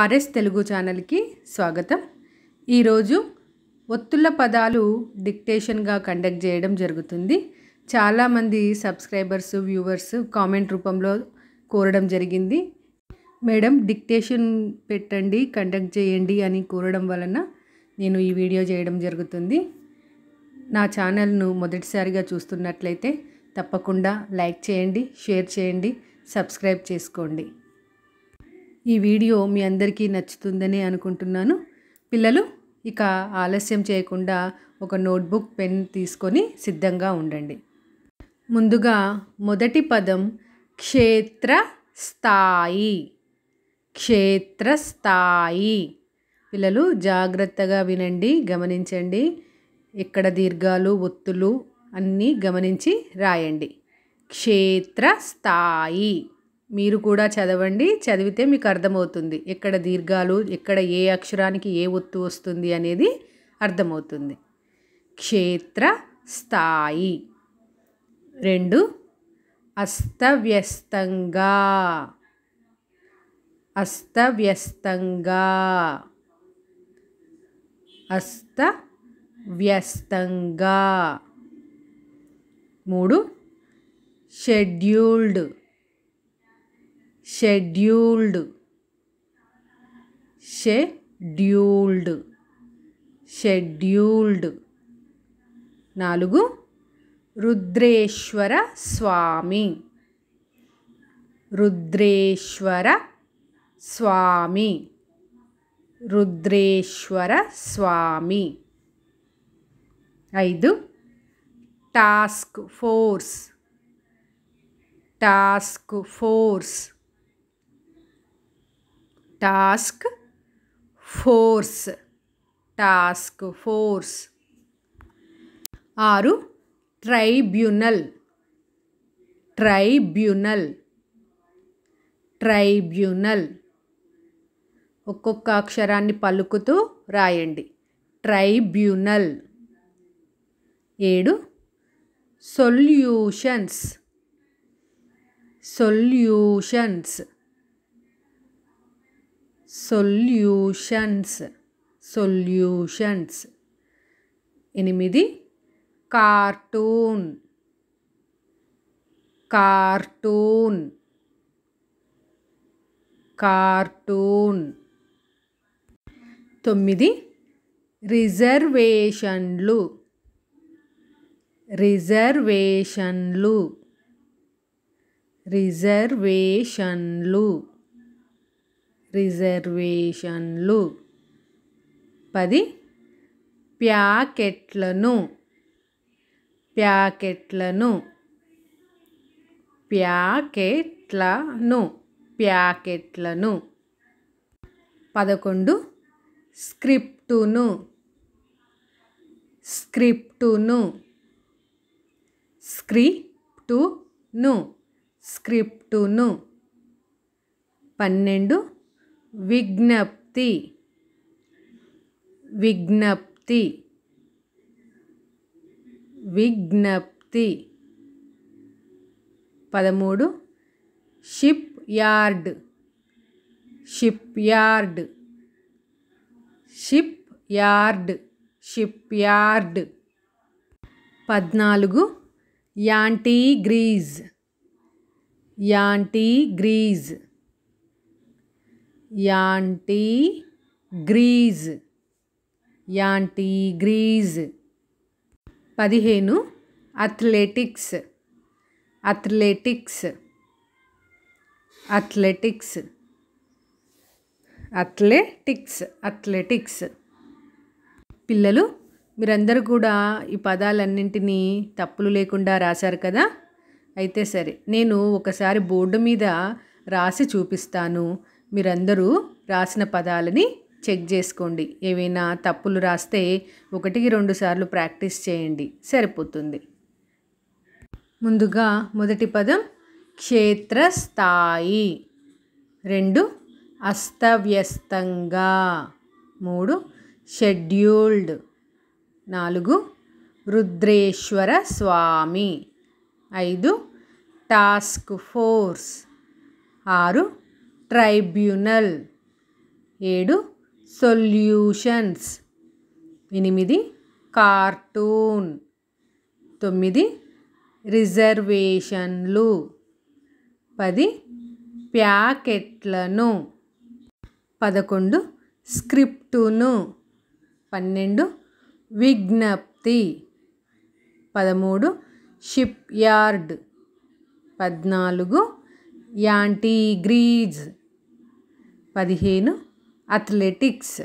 RS Telugu ఛానల్కి స్వాగతం ఈరోజు ఒత్తుల పదాలు డిక్టేషన్గా కండక్ట్ చేయడం జరుగుతుంది చాలామంది సబ్స్క్రైబర్స్ వ్యూవర్స్ కామెంట్ రూపంలో కోరడం జరిగింది మేడం డిక్టేషన్ పెట్టండి కండక్ట్ చేయండి అని కోరడం వలన నేను ఈ వీడియో చేయడం జరుగుతుంది నా ఛానల్ను మొదటిసారిగా చూస్తున్నట్లయితే తప్పకుండా లైక్ చేయండి షేర్ చేయండి సబ్స్క్రైబ్ చేసుకోండి ఈ వీడియో మీ అందరికీ నచ్చుతుందని అనుకుంటున్నాను పిల్లలు ఇక ఆలస్యం చేయకుండా ఒక నోట్బుక్ పెన్ తీసుకొని సిద్ధంగా ఉండండి ముందుగా మొదటి పదం క్షేత్ర స్థాయి క్షేత్రస్థాయి పిల్లలు జాగ్రత్తగా వినండి గమనించండి ఎక్కడ దీర్ఘాలు ఒత్తులు అన్నీ గమనించి రాయండి క్షేత్రస్థాయి మీరు కూడా చదవండి చదివితే మీకు అర్థమవుతుంది ఎక్కడ దీర్ఘాలు ఎక్కడ ఏ అక్షరానికి ఏ ఒత్తు వస్తుంది అనేది అర్థమవుతుంది క్షేత్ర స్థాయి రెండు అస్తవ్యస్తంగా అస్తవ్యస్తంగా అస్త వ్యస్తంగా మూడు షెడ్యూల్డ్ షెడ్యూల్డ్ షెడ్యూల్డ్ షెడ్యూల్డ్ నాలుగు రుద్రేశ్వర స్వామి రుద్రేశ్వర స్వామి రుద్రేశ్వర స్వామి ఐదు task force task force task force task force ఆరు ట్రైబ్యునల్ ట్రైబ్యునల్ ట్రైబ్యునల్ ఒక్కొక్క అక్షరాన్ని పలుకుతూ రాయండి ట్రైబ్యునల్ ఏడు సొల్యూషన్స్ సొల్యూషన్స్ సొల్యూషన్స్ సొల్యూషన్స్ ఎనిమిది కార్టూన్ కార్టూన్ కార్టూన్ తొమ్మిది రిజర్వేషన్లు రిజర్వేషన్లు రిజర్వేషన్లు రిజర్వేషన్లు పది ప్యాకెట్లను ప్యాకెట్లను ప్యాకెట్లను ప్యాకెట్లను పదకొండు స్క్రిప్టును స్క్రిప్టును స్క్రిప్టును స్క్రిప్టును పన్నెండు విజ్ఞప్తి విజ్ఞప్తి విజ్ఞప్తి పదమూడు shipyard shipyard shipyard shipyard పద్నాలుగు anti grease anti grease anti grease anti grease పదిహేను athletics athletics athletics athletics athletics పిల్లలు మీరందరూ కూడా ఈ పదాలన్నింటినీ తప్పులు లేకుండా రాశారు కదా అయితే సరే నేను ఒకసారి బోర్డు మీద రాసి చూపిస్తాను మీరందరూ రాసిన పదాలని చెక్ చేసుకోండి ఏవైనా తప్పులు రాస్తే ఒకటికి రెండు సార్లు ప్రాక్టీస్ చేయండి సరిపోతుంది ముందుగా మొదటి పదం క్షేత్రస్థాయి రెండు అస్తవ్యస్తంగా మూడు షెడ్యూల్డ్ నాలుగు రుద్రేశ్వర స్వామి ఐదు టాస్క్ ఫోర్స్ ఆరు ట్రైబ్యునల్ ఏడు సొల్యూషన్స్ ఎనిమిది కార్టూన్ తొమ్మిది రిజర్వేషన్లు పది ప్యాకెట్లను పదకొండు స్క్రిప్టును పన్నెండు విజ్ఞప్తి పదమూడు షిప్ యార్డ్ పద్నాలుగు యాంటీగ్రీజ్ పదిహేను అథ్లెటిక్స్